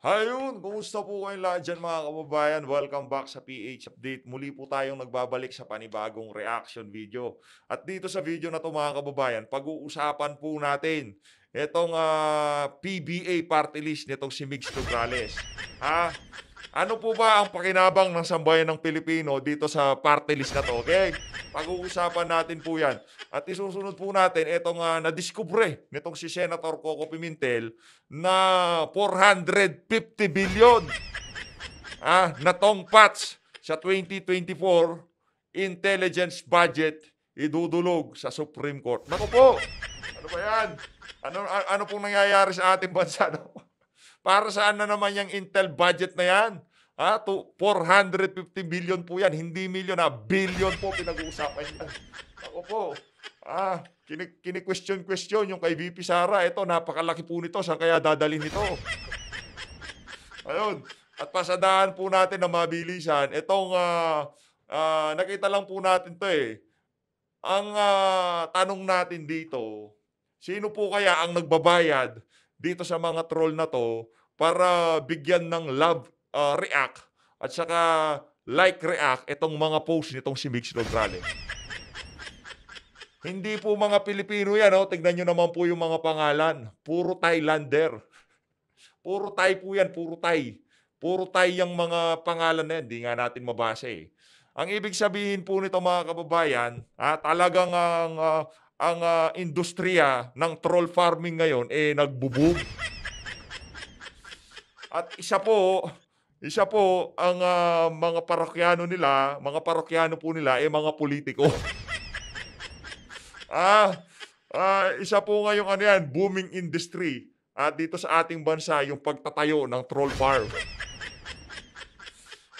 Hayun, kumusta po kayong lahat dyan mga kababayan? Welcome back sa PH Update. Muli po tayong nagbabalik sa panibagong reaction video. At dito sa video na to mga kababayan, pag-uusapan po natin itong uh, ah, PBA party list nitong si Mix Lugrales. Ha? Ano po ba ang pakinabang ng sambayan ng Pilipino dito sa party list na to? Okay? Pag-uusapan natin po yan. At isusunod po natin itong uh, nadiskubre nitong si Senator Coco Pimentel na 450 billion ah, na tong patch sa 2024 intelligence budget idudulog sa Supreme Court. Naku po! Ano ba yan? Ano, ano pong nangyayari sa ating bansa? No? Para saan na naman yung Intel budget na yan? Ha? To 450 billion po yan. Hindi million ha. Billion po pinag-uusapan yan. Ako po. Ah, kini-question-question yung kay VP Sara. Ito, napakalaki po nito. Saan kaya dadalhin ito? Ayun. At pasadaan po natin na mabilisan. Itong, uh, uh, nakita lang po natin to eh. Ang uh, tanong natin dito, sino po kaya ang nagbabayad dito sa mga troll na to para bigyan ng love uh, react at saka like react itong mga post nitong si Mix Londrale. Hindi po mga Pilipino yan. Oh. Tignan nyo naman po yung mga pangalan. Puro Thailander. Puro Thai po yan. Puro Thai. Puro Thai yung mga pangalan na yan. Hindi nga natin mabasa eh. Ang ibig sabihin po nito mga kababayan, ah, talagang ang uh, ang uh, industriya ng troll farming ngayon eh nagbubog. At isa po, isa po ang uh, mga parokyano nila, mga parokyano po nila eh mga politiko. ah, uh, isa po ngayon ano yan, booming industry at uh, dito sa ating bansa yung pagtatayo ng troll farm.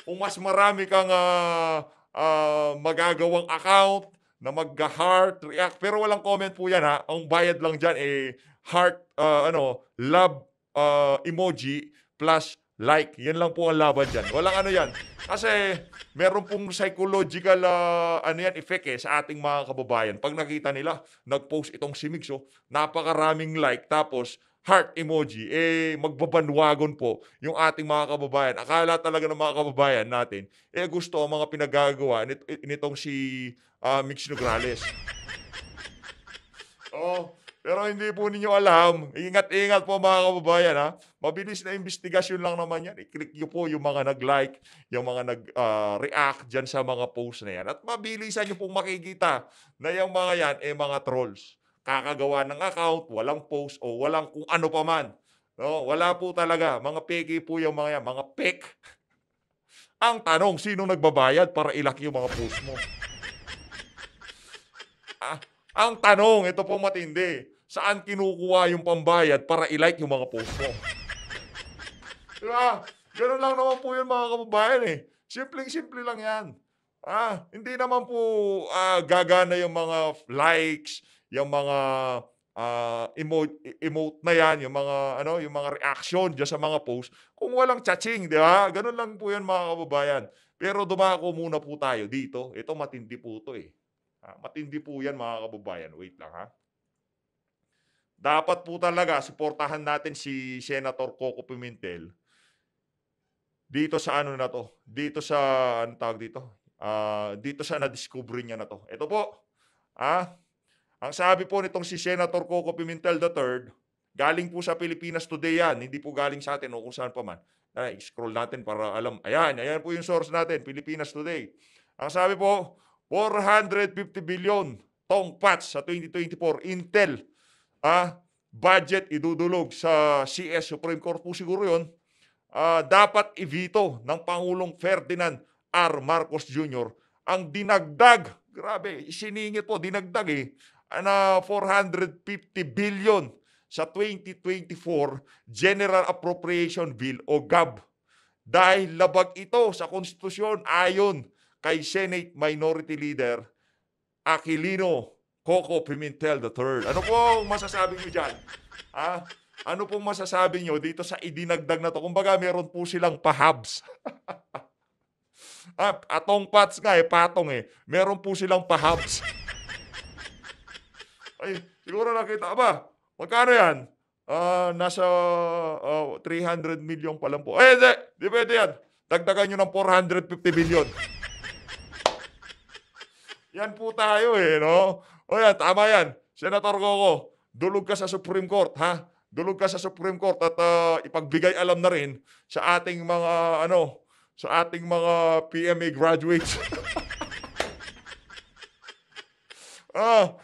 Kung mas marami kang uh, uh, magagawang account, na mag-heart react. Pero walang comment po yan ha. Ang bayad lang dyan eh heart, uh, ano, love uh, emoji plus like. Yan lang po ang laban dyan. Walang ano yan. Kasi meron pong psychological uh, ano yan, effect eh, sa ating mga kababayan. Pag nakita nila, nag-post itong si Mix, napakaraming like. Tapos heart emoji, eh magbabanwagon po yung ating mga kababayan. Akala talaga ng mga kababayan natin, eh gusto ang mga pinagagawa eh, nitong si uh, ah, Mix Nograles. oh, pero hindi po ninyo alam. Ingat-ingat po mga kababayan ha. Mabilis na investigasyon lang naman yan. I-click nyo po yung mga nag-like, yung mga nag-react ah, uh, dyan sa mga post na yan. At mabilisan nyo pong makikita na yung mga yan eh mga trolls kakagawa ng account, walang post o walang kung ano pa man. No, wala po talaga. Mga peki po yung mga yan, mga pek. Ang tanong, sino nagbabayad para ilaki yung mga post mo? ah, ang tanong, ito po matindi. Saan kinukuha yung pambayad para ilike yung mga post mo? Diba? Ganun lang naman po yun mga kababayan eh. Simpleng-simple lang yan. Ah, hindi naman po ah, gagana yung mga likes, yung mga uh, ah, emote, emote na yan, yung mga, ano, yung mga reaction dyan sa mga post, kung walang chaching, di ba? Ganun lang po yan mga kababayan. Pero dumako muna po tayo dito. Ito matindi po to eh. Matindi po yan mga kababayan. Wait lang ha. Dapat po talaga suportahan natin si Senator Coco Pimentel dito sa ano na to. Dito sa, ano tawag dito? Uh, dito sa na-discovery niya na to. Ito po. Ah, ang sabi po nitong si Senator Coco Pimentel III, galing po sa Pilipinas Today yan, hindi po galing sa atin o kung saan pa man. Ay, scroll natin para alam. Ayan, ayan po yung source natin, Pilipinas Today. Ang sabi po, 450 billion tong patch sa 2024 Intel ah, budget idudulog sa CS Supreme Court po siguro yon ah, dapat i-veto ng Pangulong Ferdinand R. Marcos Jr. ang dinagdag grabe isiningit po dinagdag eh na 450 uh, billion sa 2024 General Appropriation Bill o GAB dahil labag ito sa konstitusyon ayon kay Senate Minority Leader Aquilino Coco Pimentel III. Ano po masasabi niyo diyan? Ha? Ano pong masasabi niyo dito sa idinagdag na to? Kumbaga meron po silang pahabs. Ah, atong pats nga eh, patong eh. Meron po silang pahabs. Ay, siguro nakita ba? Magkano yan? Uh, nasa uh, 300 million pa lang po. Eh, hindi. Di pwede yan. Dagdagan nyo ng 450 billion. yan po tayo eh, no? O yan, tama yan. Senator Gogo, dulog ka sa Supreme Court, ha? Dulog ka sa Supreme Court at uh, ipagbigay alam na rin sa ating mga, ano, sa ating mga PMA graduates. ah,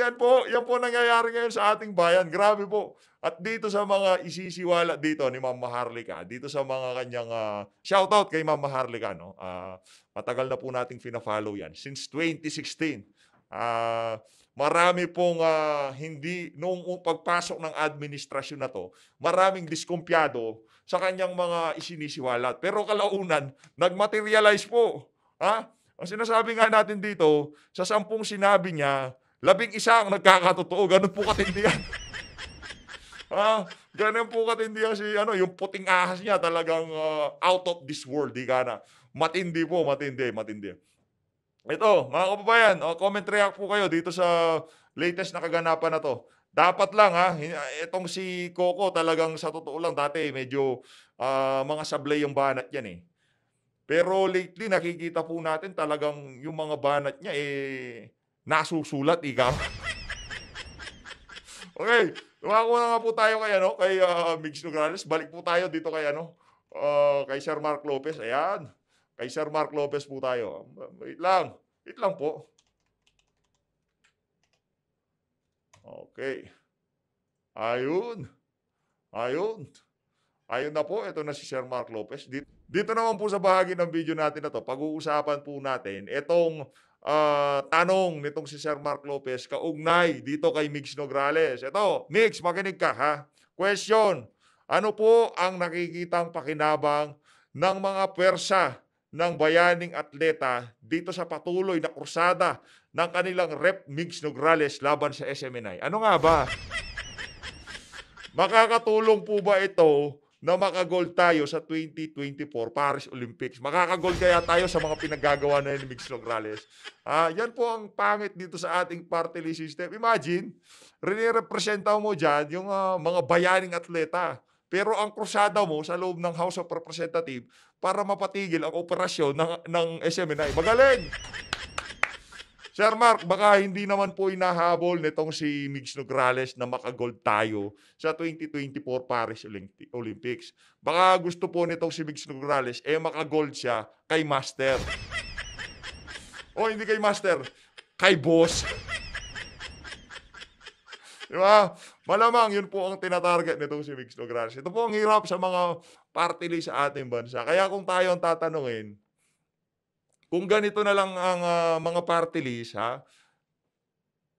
yan po, yan po nangyayari ngayon sa ating bayan. Grabe po. At dito sa mga isisiwala dito ni Ma'am Maharlika, dito sa mga kanyang uh, shoutout kay Ma'am Maharlika, no? Uh, matagal na po nating fina-follow yan. Since 2016, uh, ah, marami pong uh, hindi, noong pagpasok ng administrasyon na to, maraming diskumpyado sa kanyang mga isinisiwalat. Pero kalaunan, nagmaterialize po. Ha? Ang sinasabi nga natin dito, sa sampung sinabi niya, labing isa ang nagkakatotoo. Ganun po katindi yan. ha? Ah, ganun po katindi yan si, ano, yung puting ahas niya talagang uh, out of this world. Di na. Matindi po, matindi, matindi. Ito, mga kababayan, oh, comment react po kayo dito sa latest na kaganapan na to. Dapat lang ha, itong si Coco talagang sa totoo lang dati medyo uh, mga sablay yung banat yan eh. Pero lately, nakikita po natin talagang yung mga banat niya, eh, nasusulat, eh, ikaw. okay, tumakuha na nga po tayo kay, ano, kay uh, Migs Nograles. Balik po tayo dito kay, ano, uh, kay Sir Mark Lopez. Ayan, kay Sir Mark Lopez po tayo. Wait lang, wait lang po. Okay. Ayun. Ayun. Ayun na po. Ito na si Sir Mark Lopez. Dito. Dito naman po sa bahagi ng video natin na to, pag-uusapan po natin itong uh, tanong nitong si Sir Mark Lopez kaugnay dito kay Mix Nograles. Ito, Mix, makinig ka ha. Question, ano po ang nakikitang pakinabang ng mga pwersa ng bayaning atleta dito sa patuloy na kursada ng kanilang rep Mix Nograles laban sa SMNI? Ano nga ba? Makakatulong po ba ito na makagol tayo sa 2024 Paris Olympics. Makakagol kaya tayo sa mga pinaggagawa na ni Mix Nograles. Ah, yan po ang pangit dito sa ating party list system. Imagine, rinirepresenta mo dyan yung uh, mga bayaning atleta. Pero ang krusada mo sa loob ng House of Representatives para mapatigil ang operasyon ng, ng SMNI. Magaling! Sir Mark, baka hindi naman po inahabol nitong si Mix Nograles na makagold tayo sa 2024 Paris Olympics. Baka gusto po nitong si Migs Nograles, eh makagold siya kay Master. o hindi kay Master, kay Boss. Di ba? Malamang yun po ang tinatarget nitong si Mix Nograles. Ito po ang hirap sa mga party list sa ating bansa. Kaya kung tayo ang tatanungin, kung ganito na lang ang uh, mga party list, ha?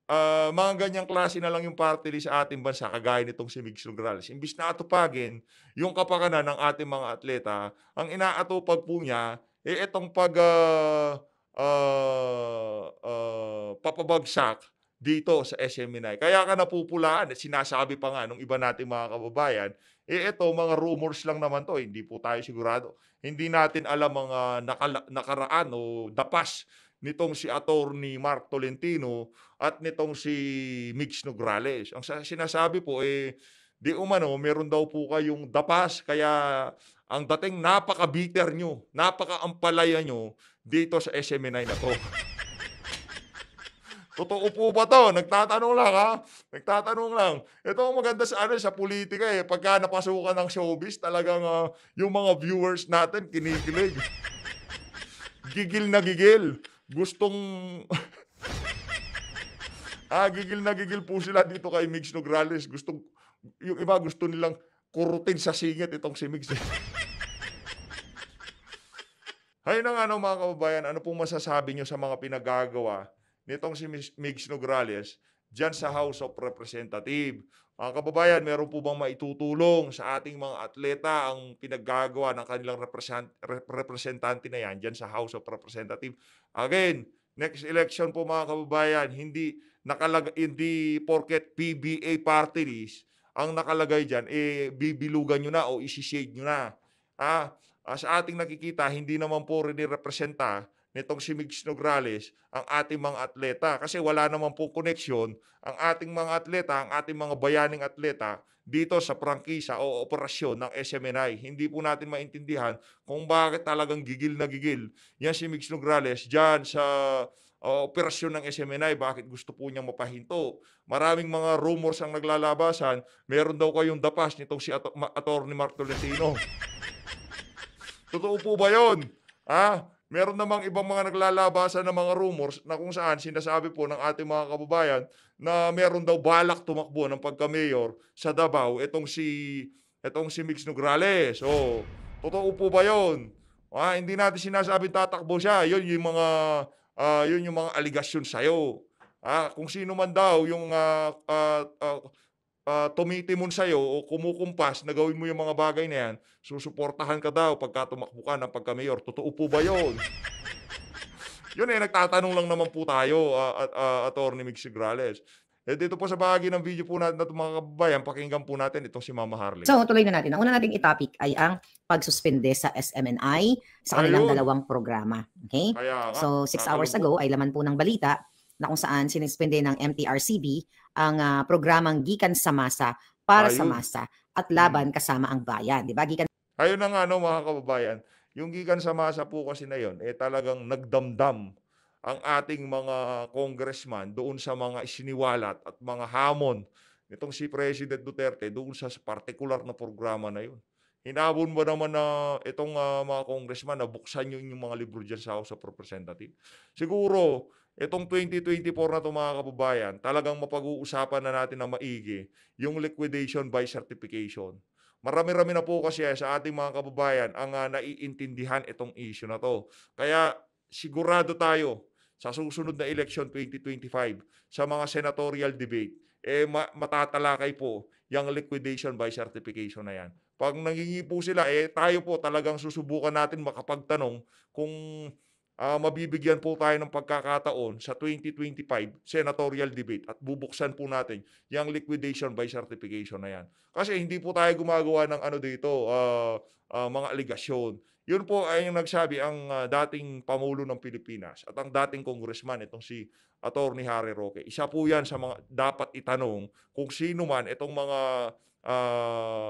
Uh, mga ganyang klase na lang yung party list sa ating bansa, kagaya nitong si Mig Sugrales. Imbis na atupagin yung kapakanan ng ating mga atleta, ang inaatupag po niya, eh itong pag uh, uh, uh, papabagsak dito sa SM Minay. Kaya ka napupulaan sinasabi pa nga nung iba nating mga kababayan, eh ito, mga rumors lang naman to, hindi po tayo sigurado. Hindi natin alam mga nakala- nakaraan o dapas nitong si attorney Mark Tolentino at nitong si Mix Nograles. Ang sinasabi po eh, di umano, meron daw po kayong dapas kaya ang dating napaka-bitter nyo, napaka-ampalaya nyo dito sa SMA9 na to. Totoo po ba to? Nagtatanong lang ha? Nagtatanong lang. Ito ang maganda sa, ano, sa politika eh. Pagka napasukan ng showbiz, talagang uh, yung mga viewers natin kinikilig. gigil na gigil. Gustong... ah, gigil na gigil po sila dito kay Mix Nograles. Gustong, yung iba gusto nilang kurutin sa singit itong si Mix. Hay eh. na ano mga kababayan, ano pong masasabi niyo sa mga pinagagawa nitong si Mig Sinograles dyan sa House of Representative. Mga kababayan, meron po bang maitutulong sa ating mga atleta ang pinaggagawa ng kanilang represent- representante na yan dyan sa House of Representative? Again, next election po mga kababayan, hindi, nakalag- hindi porket PBA party list, ang nakalagay dyan, eh, bibilugan nyo na o isishade nyo na. Ah, ah, sa ating nakikita, hindi naman po rin representa nitong si Mix Nograles ang ating mga atleta kasi wala naman po koneksyon ang ating mga atleta, ang ating mga bayaning atleta dito sa prangkisa o operasyon ng SMNI. Hindi po natin maintindihan kung bakit talagang gigil na gigil yan si Mix Nograles dyan sa uh, operasyon ng SMNI, bakit gusto po niyang mapahinto. Maraming mga rumors ang naglalabasan, meron daw kayong dapas nitong si Atty. Mark Tolentino. Totoo po ba yun? Ha? Ah, Meron namang ibang mga naglalabasan ng mga rumors na kung saan sinasabi po ng ating mga kababayan na meron daw balak tumakbo ng pagka-mayor sa Davao itong si itong si Mix Nograles. So, totoo po ba 'yon? Ah, hindi natin sinasabi tatakbo siya. 'Yon yung mga uh, ah, 'yon yung mga aligasyon sa iyo. Ah, kung sino man daw yung uh, uh, uh, uh, tumitimon sa'yo o kumukumpas na gawin mo yung mga bagay na yan, susuportahan ka daw pagka tumakbo ka ng pagka-mayor. Totoo po ba yun? yun eh, nagtatanong lang naman po tayo, uh, uh, uh, Attorney Mix Sigrales. Eh, dito po sa bahagi ng video po natin na mga kababayan, pakinggan po natin itong si Mama Harley. So, tuloy na natin. Ang una nating topic ay ang pagsuspende sa SMNI sa kanilang Ayun. dalawang programa. Okay? Kaya, so, six hours ago ay laman po ng balita na kung saan sinispende ng MTRCB ang uh, programang Gikan sa Masa para Ayun. sa Masa at laban mm. kasama ang bayan. Di ba? Gikan... Ayun na nga, no, mga kababayan. Yung Gikan sa Masa po kasi na yon, eh talagang nagdamdam ang ating mga congressman doon sa mga isiniwalat at mga hamon nitong si President Duterte doon sa particular na programa na yun. Hinabon ba naman na itong uh, mga congressman na buksan yun yung mga libro dyan sa House of Representatives? Siguro, itong 2024 na ito mga kababayan, talagang mapag-uusapan na natin na maigi yung liquidation by certification. Marami-rami na po kasi eh, sa ating mga kababayan ang uh, naiintindihan itong issue na to. Kaya sigurado tayo sa susunod na election 2025 sa mga senatorial debate, eh ma- matatalakay po yung liquidation by certification na yan. Pag nangingi po sila, eh tayo po talagang susubukan natin makapagtanong kung uh, mabibigyan po tayo ng pagkakataon sa 2025 senatorial debate at bubuksan po natin yung liquidation by certification na yan. Kasi hindi po tayo gumagawa ng ano dito, uh, uh, mga aligasyon. Yun po ay yung nagsabi ang uh, dating Pangulo ng Pilipinas at ang dating congressman, itong si Attorney Harry Roque. Isa po yan sa mga dapat itanong kung sino man itong mga uh,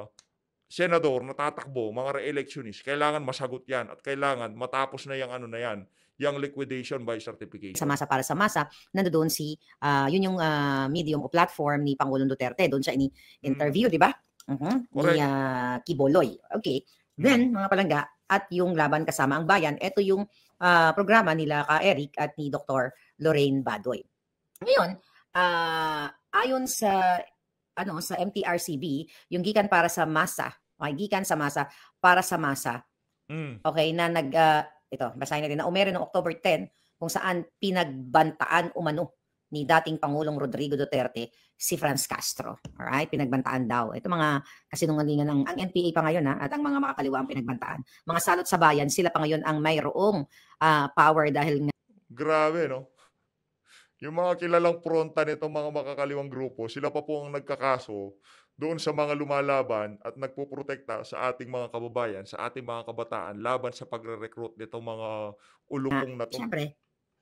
senador na tatakbo, mga re-electionist, kailangan masagot yan at kailangan matapos na yung ano na yan, yung liquidation by certification. Sa masa para sa masa, nandoon si, uh, yun yung uh, medium o platform ni Pangulong Duterte. Doon siya ini-interview, mm. di ba? Uh-huh. Correct. Ni uh, ah, Kiboloy. Okay. Mm. Then, mga palangga, at yung Laban Kasama ang Bayan, ito yung uh, programa nila ka Eric at ni Dr. Lorraine Badoy. Ngayon, uh, ayon sa ano sa MTRCB, yung gikan para sa masa makigikan sa masa para sa masa. Mm. Okay, na nag, uh, ito, basahin natin, na umere noong October 10 kung saan pinagbantaan umano ni dating Pangulong Rodrigo Duterte si Franz Castro. Alright, pinagbantaan daw. Ito mga kasinungalingan ng ang NPA pa ngayon ha, at ang mga makakaliwa ang pinagbantaan. Mga salot sa bayan, sila pa ngayon ang mayroong uh, power dahil nga... Grabe, no? Yung mga kilalang pronta nitong mga makakaliwang grupo, sila pa po ang nagkakaso doon sa mga lumalaban at nagpoprotekta sa ating mga kababayan, sa ating mga kabataan laban sa pagre-recruit nitong mga ah, ulupong na to. Siyempre,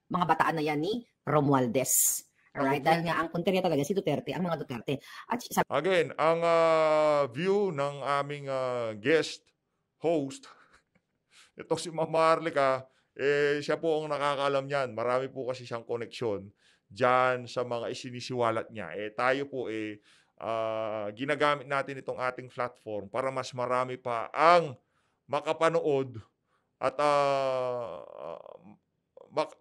mga bataan na yan ni Romualdez. Right? okay. dahil nga ang punteriya talaga si Duterte, ang mga Duterte. At sabi- Again, ang uh, view ng aming uh, guest host, ito si Mama Arlica, eh, siya po ang nakakaalam niyan. Marami po kasi siyang koneksyon dyan sa mga isinisiwalat niya. Eh, tayo po eh, uh, ginagamit natin itong ating platform para mas marami pa ang makapanood at uh, mak-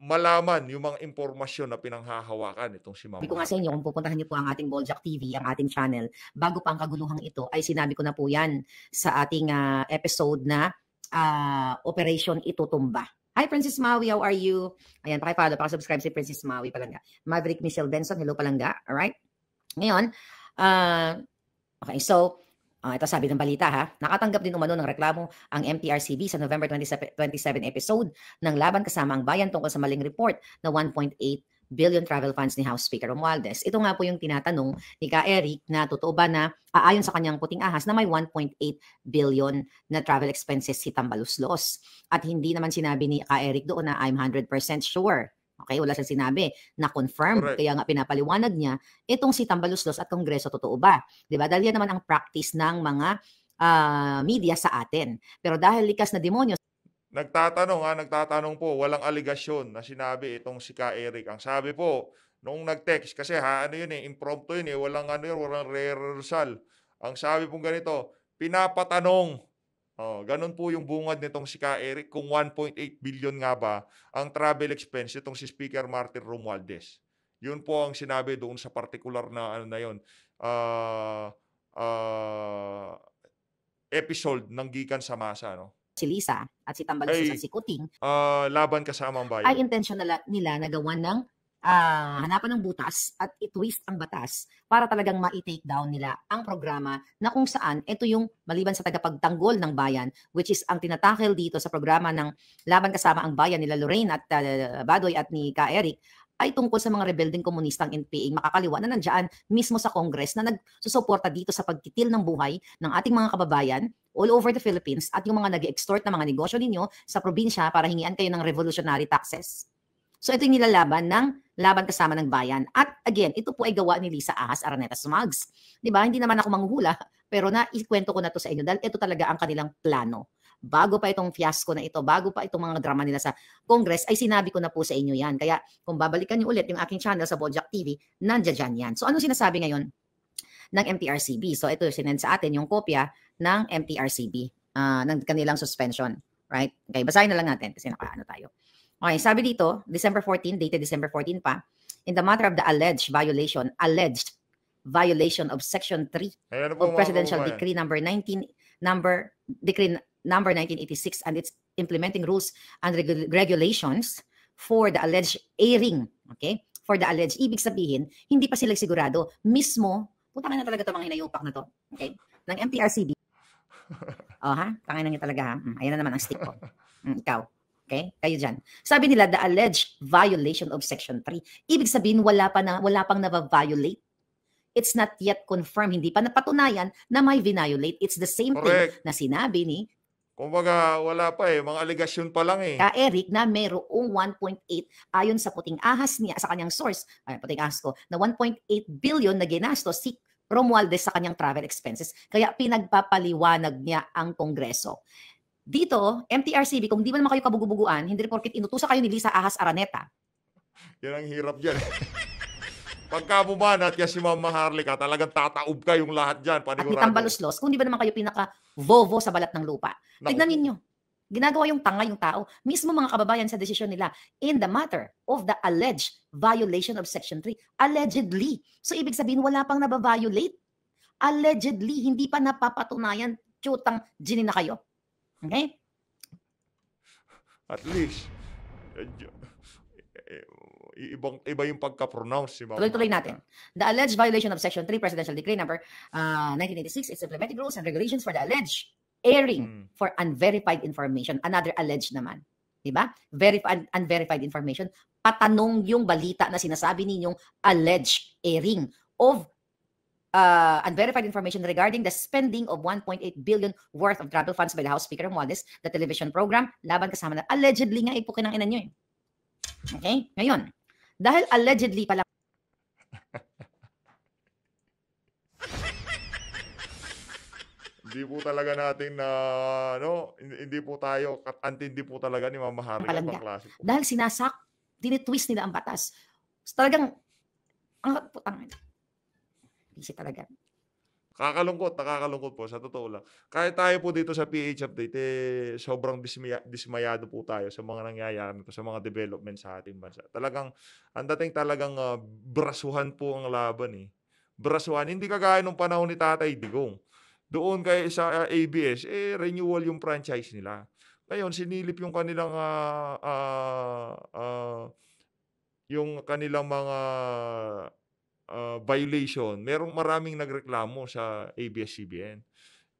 malaman yung mga impormasyon na pinanghahawakan itong si Mama. Sabi ko nga sa inyo, kung pupuntahan niyo po ang ating Boljack TV, ang ating channel, bago pa ang kaguluhang ito, ay sinabi ko na po yan sa ating uh, episode na uh, Operation Itutumba. Hi, Princess Maui, how are you? Ayan, pakipalo, pakisubscribe si Princess Maui Palanga. Maverick Michelle Benson, hello Palanga, alright? Ngayon, uh, okay, so, uh, ito sabi ng balita ha, nakatanggap din umano ng reklamo ang MTRCB sa November 27, 27 episode ng Laban Kasama ang Bayan tungkol sa maling report na 1.8 billion travel funds ni House Speaker Romualdez. Ito nga po yung tinatanong ni Ka Eric na totoo ba na aayon sa kanyang puting ahas na may 1.8 billion na travel expenses si Tambaluslos. At hindi naman sinabi ni Ka Eric doon na I'm 100% sure Okay, wala siyang sinabi na confirm. Kaya nga pinapaliwanag niya itong si Tambaluslos at Kongreso totoo ba? 'Di ba? Dahil yan naman ang practice ng mga uh, media sa atin. Pero dahil likas na demonyo Nagtatanong ha, ah, nagtatanong po, walang aligasyon na sinabi itong si Ka Eric. Ang sabi po, noong nag-text, kasi ha, ano yun eh, impromptu yun eh, walang ano yun, walang re-rehearsal. Ang sabi pong ganito, pinapatanong Oh, ganun po yung bungad nitong si Ka Eric kung 1.8 billion nga ba ang travel expense nitong si Speaker Martin Romualdez. Yun po ang sinabi doon sa particular na ano na yon. Uh, ah, uh, ah, episode ng gikan sa masa no si Lisa at si Tambal Susan si Kuting uh, ah, laban kasama ang bayan ay intention nila, nila nagawa ng uh, hanapan ng butas at i-twist ang batas para talagang ma-take down nila ang programa na kung saan ito yung maliban sa tagapagtanggol ng bayan which is ang tinatakel dito sa programa ng Laban Kasama ang Bayan nila Lorraine at uh, Badoy at ni Ka Eric ay tungkol sa mga rebelding komunistang NPA makakaliwa na nandiyan mismo sa Congress na nagsusuporta dito sa pagkitil ng buhay ng ating mga kababayan all over the Philippines at yung mga nag extort na mga negosyo ninyo sa probinsya para hingian kayo ng revolutionary taxes. So ito yung nilalaban ng laban kasama ng bayan. At again, ito po ay gawa ni Lisa Ahas Araneta Smugs. 'Di ba? Hindi naman ako manghuhula, pero na ikwento ko na to sa inyo dahil ito talaga ang kanilang plano. Bago pa itong fiasco na ito, bago pa itong mga drama nila sa Congress, ay sinabi ko na po sa inyo yan. Kaya kung babalikan niyo ulit yung aking channel sa Bojack TV, nandiyan yan. So ano sinasabi ngayon ng MTRCB? So ito sinend sa atin yung kopya ng MTRCB, uh, ah, ng kanilang suspension. Right? Okay, basahin na lang natin kasi nakaano tayo. Okay, sabi dito, December 14, dated December 14 pa, in the matter of the alleged violation, alleged violation of Section 3 Ayan of Presidential mga Decree number 19 number decree number 1986 and its implementing rules and regu- regulations for the alleged airing, okay? For the alleged ibig sabihin, hindi pa sila sigurado mismo puta na talaga 'tong mga hinayupak na 'to, okay? Ng MPRCB. oh ha, tangan na talaga ha. Hmm, ayan na naman ang stick ko. Hmm, ikaw. Okay? Kayo dyan. Sabi nila, the alleged violation of Section 3. Ibig sabihin, wala, pa na, wala pang na-violate. It's not yet confirmed. Hindi pa napatunayan na may violate. It's the same Correct. thing na sinabi ni Kumbaga, wala pa eh. Mga aligasyon pa lang eh. Ka Eric na mayroong 1.8 ayon sa puting ahas niya, sa kanyang source, ay, puting ahas ko, na 1.8 billion na ginastos si Romualdez sa kanyang travel expenses. Kaya pinagpapaliwanag niya ang Kongreso. Dito, MTRCB, kung di man naman kayo kabugubuguan, hindi porkit inutusa kayo ni Lisa Ahas Araneta. Yan ang hirap dyan. Pagka bumanat yan si Mama Harley ka, talagang tataob kayong lahat dyan. Panigurado. At itambaluslos, kung di ba naman kayo pinaka-vovo sa balat ng lupa. Naku. Tignan ninyo, ginagawa yung tanga yung tao, mismo mga kababayan sa desisyon nila in the matter of the alleged violation of Section 3. Allegedly. So, ibig sabihin, wala pang nababiolate. Allegedly, hindi pa napapatunayan, tsutang, ginin na kayo. Okay? At least, eh, eh, eh, ibang iba yung pagka-pronounce si Tuloy-tuloy natin. The alleged violation of Section 3 Presidential Decree number uh, 1986 its implementing rules and regulations for the alleged airing mm. for unverified information. Another alleged naman. 'Di ba? Verified unverified information. Patanong yung balita na sinasabi ninyong alleged airing of uh, unverified information regarding the spending of 1.8 billion worth of travel funds by the House Speaker Romualdez, the television program, laban kasama na allegedly nga ipukin ang ina nyo eh. Okay? Ngayon, dahil allegedly pala hindi po talaga natin na uh, ano, hindi po tayo antindi po talaga ni Mama Harry Palangga. Dahil sinasak, tinitwist nila ang batas. Talagang ang putang Busy talaga. Kakalungkot, nakakalungkot po, sa totoo lang. Kahit tayo po dito sa PH Update, eh, sobrang dismaya, dismayado po tayo sa mga nangyayari sa mga development sa ating bansa. Talagang, ang dating talagang uh, brasuhan po ang laban eh. Brasuhan, hindi kagaya nung panahon ni Tatay Digong. Doon kay sa uh, ah, ABS, eh, renewal yung franchise nila. Ngayon, sinilip yung kanilang uh, uh, uh, yung kanilang mga uh, violation, merong maraming nagreklamo sa ABS-CBN.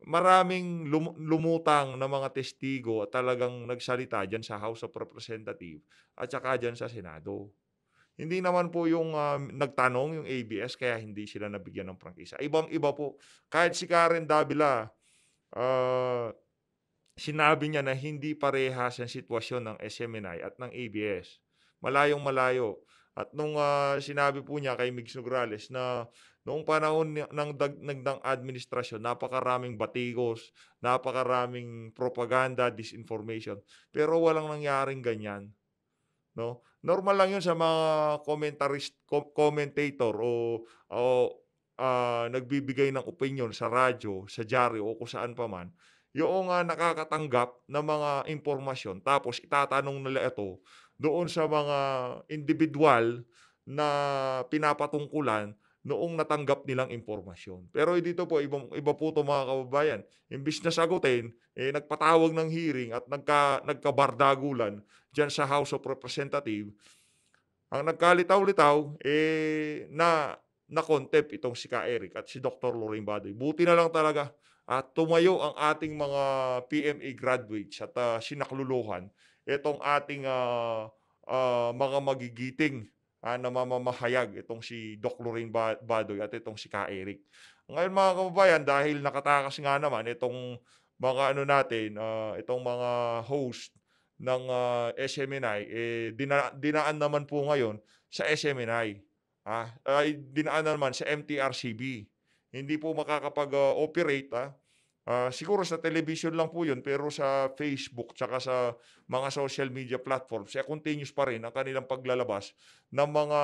Maraming lum- lumutang na mga testigo at talagang nagsalita dyan sa House of Representatives at saka dyan sa Senado. Hindi naman po yung uh, nagtanong yung ABS kaya hindi sila nabigyan ng prangkisa. Ibang-iba po. Kahit si Karen Davila, uh, sinabi niya na hindi parehas ang sitwasyon ng SMNI at ng ABS. Malayong-malayo. At nung uh, sinabi po niya kay Migs Nograles na noong panahon ng nagdang administrasyon, napakaraming batigos, napakaraming propaganda, disinformation. Pero walang nangyaring ganyan. No? Normal lang 'yun sa mga commentarist commentator o, o uh, nagbibigay ng opinion sa radyo, sa diary o kung saan pa man. Yung uh, nakakatanggap ng mga impormasyon tapos itatanong nila ito doon sa mga individual na pinapatungkulan noong natanggap nilang impormasyon. Pero eh, dito po, iba, iba po ito mga kababayan. Imbis na sagutin, eh, nagpatawag ng hearing at nagka, nagkabardagulan dyan sa House of Representatives. Ang nagkalitaw-litaw, eh, na na-contep itong si Ka Eric at si Dr. Loring Badoy. Buti na lang talaga at tumayo ang ating mga PMA graduates at uh, sinakluluhan itong ating uh, uh, mga magigiting uh, na mamamahayag, itong si Doc Lorraine Badoy at itong si Ka Eric. Ngayon mga kababayan, dahil nakatakas nga naman itong mga ano natin, uh, itong mga host ng uh, SMNI, eh, dina- dinaan naman po ngayon sa SMNI. Ah, uh, dinaan naman sa MTRCB. Hindi po makakapag-operate ah, Uh, siguro sa television lang po yun, pero sa Facebook tsaka sa mga social media platforms, eh, continuous pa rin ang kanilang paglalabas ng mga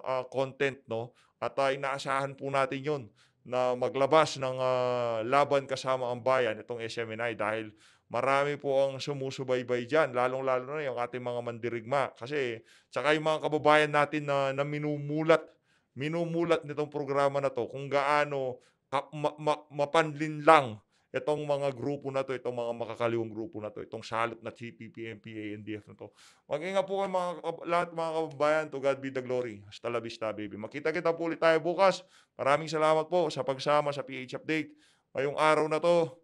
uh, content. No? At uh, inaasahan po natin yun na maglabas ng uh, laban kasama ang bayan itong SMNI dahil marami po ang sumusubaybay dyan, lalong-lalo na yung ating mga mandirigma. Kasi tsaka yung mga kababayan natin na, na minumulat, minumulat nitong programa na to kung gaano ka, ma, ma, mapanlin lang itong mga grupo na to, itong mga makakaliwang grupo na to, itong salot na CPP, MPA, NDF na to. Mag-ingat po kayo mga, lahat mga kababayan. To God be the glory. Hasta la vista, baby. Makita-kita po ulit tayo bukas. Maraming salamat po sa pagsama sa PH Update. Ngayong araw na to,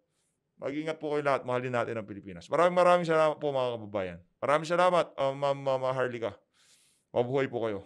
mag-ingat po kayo lahat. Mahalin natin ang Pilipinas. Maraming maraming salamat po mga kababayan. Maraming salamat, uh, Ma'am Mama Harlika. Mabuhay po kayo.